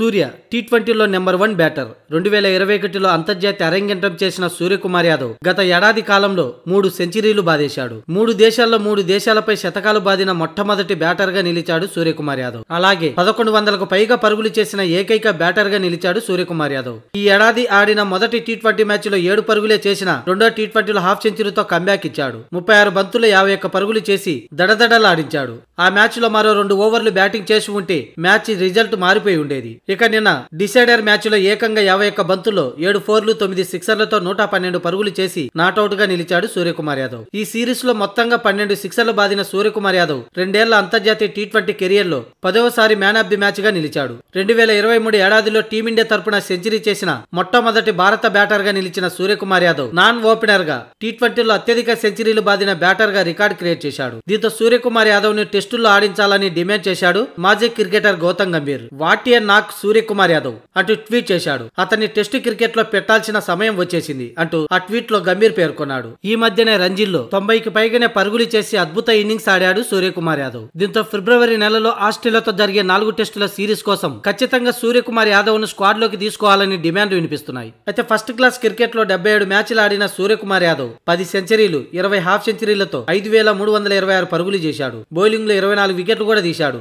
సూర్య T ట్వంటీలో number one batter రెండు వేల ఇరవై ఒకటిలో అంతర్జాతీయ అరంగేంటం చేసిన సూర్యకుమార్ యాదవ్ గత ఏడాది కాలంలో మూడు సెంచరీలు బాధేశాడు మూడు దేశాల్లో మూడు దేశాలపై శతకాలు బాదిన మొట్టమొదటి బ్యాటర్ గా నిలిచాడు సూర్యకుమార్ యాదవ్ అలాగే పదకొండు వందలకు పైగా పరుగులు చేసిన ఏకైక బ్యాటర్ గా నిలిచాడు సూర్యకుమార్ యాదవ్ ఈ ఏడాది ఆడిన మొదటి టీ ట్వంటీ మ్యాచ్లో ఏడు పరుగులే చేసిన రెండో టీ ట్వంటీలో హాఫ్ సెంచరీతో కంబ్యాక్ ఇచ్చాడు ముప్పై ఆరు బంతులు యాభై ఒక్క పరుగులు చేసి దడదడలాడించాడు ఆ మ్యాచ్లో మరో రెండు ఓవర్లు బ్యాటింగ్ చేసి ఉంటే మ్యాచ్ రిజల్ట్ మారిపోయి ఉండేది ఇక నిన్న డిసైడర్ మ్యాచ్ లో ఏకంగా యాభై ఒక్క బంతుల్లో ఏడు ఫోర్లు తొమ్మిది సిక్సర్లతో నూట పన్నెండు పరుగులు చేసి నాటౌట్ గా నిలిచాడు సూర్యకుమార్ యాదవ్ ఈ సిరీస్ లో మొత్తంగా పన్నెండు సిక్సర్లు బాదిన సూర్యకుమార్ యాదవ్ రెండేళ్ల అంతర్జాతీయ టీ ట్వంటీ కెరియర్ లో పదవసారి మ్యాన్ ఆఫ్ ది మ్యాచ్ గా నిలిచాడు రెండు వేల ఇరవై మూడు ఏడాదిలో టీమిండియా తరపున సెంచరీ చేసిన మొట్టమొదటి భారత బ్యాటర్ గా నిలిచిన సూర్యకుమార్ యాదవ్ నాన్ ఓపెనర్ గా టీ ట్వంటీలో అత్యధిక సెంచరీలు బాదిన బ్యాటర్ గా రికార్డు క్రియేట్ చేశాడు దీంతో సూర్యకుమార్ యాదవ్ ని టెస్టుల్లో ఆడించాలని డిమాండ్ చేశాడు మాజీ క్రికెటర్ గౌతమ్ గంభీర్ వాటి ఏ నాక్ సూర్యకుమార్ యాదవ్ అంటూ ట్వీట్ చేశాడు అతన్ని టెస్ట్ క్రికెట్ లో పెట్టాల్సిన సమయం వచ్చేసింది అంటూ ఆ ట్వీట్ లో గంభీర్ పేర్కొన్నాడు ఈ మధ్యనే రంజీల్లో తొంభైకి పైగానే పరుగులు చేసి అద్భుత ఇన్నింగ్స్ ఆడాడు సూర్యకుమార్ యాదవ్ దీంతో ఫిబ్రవరి నెలలో ఆస్ట్రేలియాతో జరిగే నాలుగు టెస్టుల సిరీస్ కోసం ఖచ్చితంగా సూర్యకుమార్ యాదవ్ ను స్క్వాడ్ లోకి తీసుకోవాలని డిమాండ్ వినిపిస్తున్నాయి అయితే ఫస్ట్ క్లాస్ క్రికెట్ లో డెబ్బై ఏడు మ్యాచ్లు ఆడిన సూర్యకుమార్ యాదవ్ పది సెంచరీలు ఇరవై హాఫ్ సెంచరీలతో ఐదు వేల మూడు వందల ఇరవై ఆరు పరుగులు చేశాడు బౌలింగ్ లో ఇరవై నాలుగు వికెట్లు కూడా తీశాడు